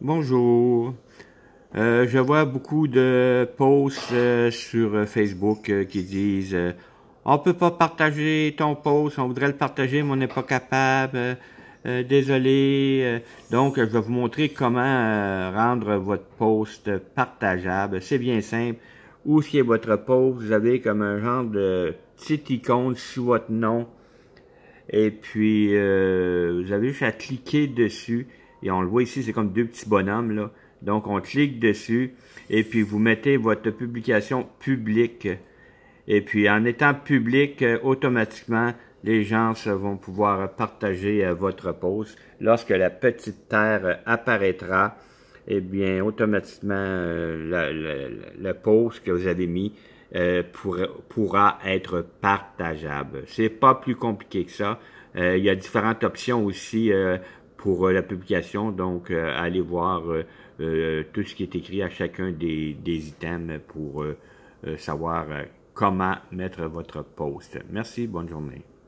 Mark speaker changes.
Speaker 1: Bonjour. Euh, je vois beaucoup de posts euh, sur euh, Facebook qui disent on peut pas partager ton post, on voudrait le partager mais on n'est pas capable. désolé. Donc je vais vous montrer comment rendre votre post partageable. C'est bien simple. Où c'est votre post, vous avez comme un genre de petite icône sous votre nom. Et puis vous avez juste à cliquer dessus et on le voit ici, c'est comme deux petits bonhommes, là. Donc, on clique dessus et puis vous mettez votre publication publique. Et puis, en étant public, euh, automatiquement, les gens vont pouvoir partager euh, votre poste. Lorsque la petite terre euh, apparaîtra, eh bien, automatiquement, le, post que vous avez mis pourra être partageable. C'est pas plus compliqué que ça. il y a différentes options aussi pour euh, la publication. Donc, euh, allez voir euh, tout ce qui est écrit à chacun des, items pour savoir comment mettre votre poste. Merci, bonne journée.